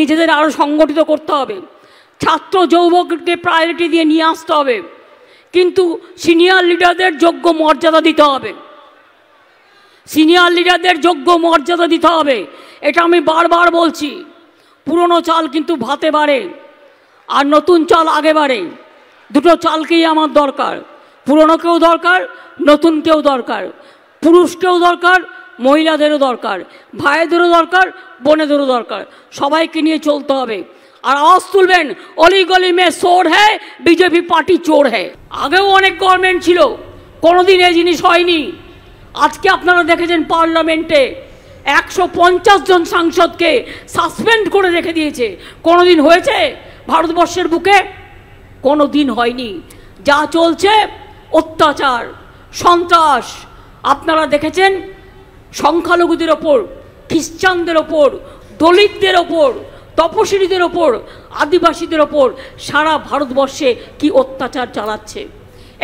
নিজেদের আরও সংগঠিত করতে হবে ছাত্র যৌবককে প্রায়োরিটি দিয়ে নিয়ে আসতে হবে কিন্তু সিনিয়র লিডারদের যোগ্য মর্যাদা দিতে হবে সিনিয়র লিডারদের যোগ্য মর্যাদা দিতে হবে এটা আমি বারবার বলছি পুরনো চাল কিন্তু ভাতে বাড়ে আর নতুন চাল আগে বাড়ে দুটো চালকেই আমার দরকার পুরনোকেও দরকার নতুনকেও দরকার পুরুষকেও দরকার মহিলাদেরও দরকার ভাইদেরও দরকার বোনেদেরও দরকার সবাইকে নিয়ে চলতে হবে আর আওয়াজ তুলবেন অলিগলি মে চোর হ্যায় বিজেপি পার্টি চোর হ্যায় আগেও অনেক গভর্নমেন্ট ছিল কোনোদিন এই জিনিস হয়নি আজকে আপনারা দেখেছেন পার্লামেন্টে একশো জন সাংসদকে সাসপেন্ড করে রেখে দিয়েছে কোনোদিন হয়েছে ভারতবর্ষের বুকে কোনো দিন হয়নি যা চলছে অত্যাচার সন্ত্রাস আপনারা দেখেছেন সংখ্যালঘুদের ওপর খ্রিস্টানদের ওপর দলিতদের ওপর তপশিলীদের ওপর আদিবাসীদের ওপর সারা ভারতবর্ষে কি অত্যাচার চালাচ্ছে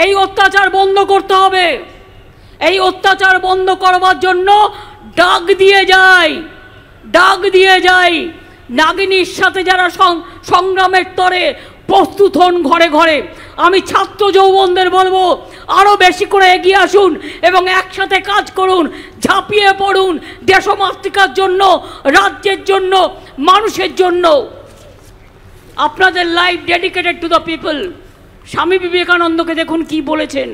এই অত্যাচার বন্ধ করতে হবে এই অত্যাচার বন্ধ করবার জন্য ডাক দিয়ে যাই ডাক দিয়ে যাই নাগিনীর সাথে যারা সংগ্রামের তরে প্রস্তুত হন ঘরে ঘরে আমি ছাত্র যৌবনদের বলবো আরও বেশি করে এগিয়ে আসুন এবং একসাথে কাজ করুন ঝাঁপিয়ে পড়ুন দেশমাতৃকার জন্য রাজ্যের জন্য মানুষের জন্য আপনাদের life dedicated to the people Swami বিবেকানন্দকে দেখুন কি বলেছেন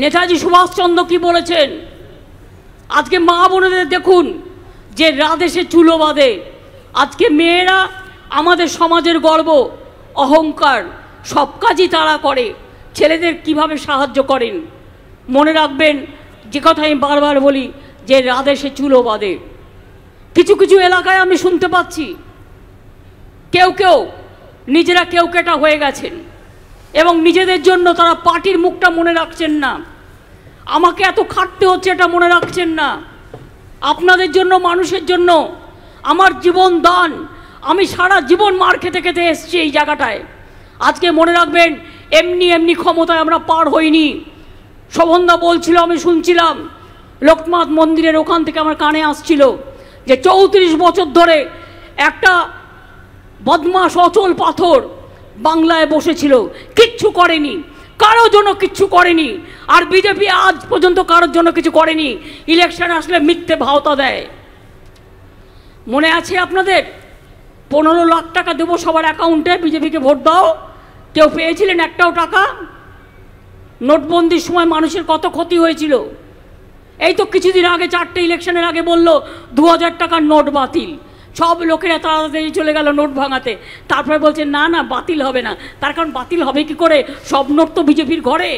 নেতাজি সুভাষচন্দ্র কি বলেছেন আজকে মা বোনেদের দেখুন যে রাদেশে চুলো বাঁধে আজকে মেয়েরা আমাদের সমাজের গর্ব অহংকার সব কাজই তারা করে ছেলেদের কিভাবে সাহায্য করেন মনে রাখবেন যে কথা আমি বারবার বলি যে রাধে সে চুলো বাঁধে কিছু কিছু এলাকায় আমি শুনতে পাচ্ছি কেউ কেউ নিজেরা কেউ কেটা হয়ে গেছেন এবং নিজেদের জন্য তারা পার্টির মুখটা মনে রাখছেন না আমাকে এত খাটতে হচ্ছে এটা মনে রাখছেন না আপনাদের জন্য মানুষের জন্য আমার জীবন দান আমি সারা জীবন মার খেতে খেতে এসছি এই জায়গাটায় আজকে মনে রাখবেন এমনি এমনি ক্ষমতায় আমরা পার হইনি শোভনদা বলছিল আমি শুনছিলাম লোকনাথ মন্দিরের ওখান থেকে আমার কানে আসছিল যে চৌত্রিশ বছর ধরে একটা বদমাস অচল পাথর বাংলায় বসেছিল কিচ্ছু করেনি কারোর জন্য কিচ্ছু করেনি আর বিজেপি আজ পর্যন্ত কারোর জন্য কিছু করেনি ইলেকশন আসলে মিথ্যে ভাওতা দেয় মনে আছে আপনাদের পনেরো লাখ টাকা দেবো সবার অ্যাকাউন্টে বিজেপিকে ভোট দাও কেউ পেয়েছিলেন একটাও টাকা নোটবন্দির সময় মানুষের কত ক্ষতি হয়েছিল এই তো কিছুদিন আগে চারটে ইলেকশনের আগে বলল দু হাজার টাকার নোট বাতিল সব লোকেরা তাড়াতাড়ি চলে গেল নোট ভাঙাতে তারপরে বলছে না না বাতিল হবে না তার কারণ বাতিল হবে কি করে সব নোট তো বিজেপির ঘরে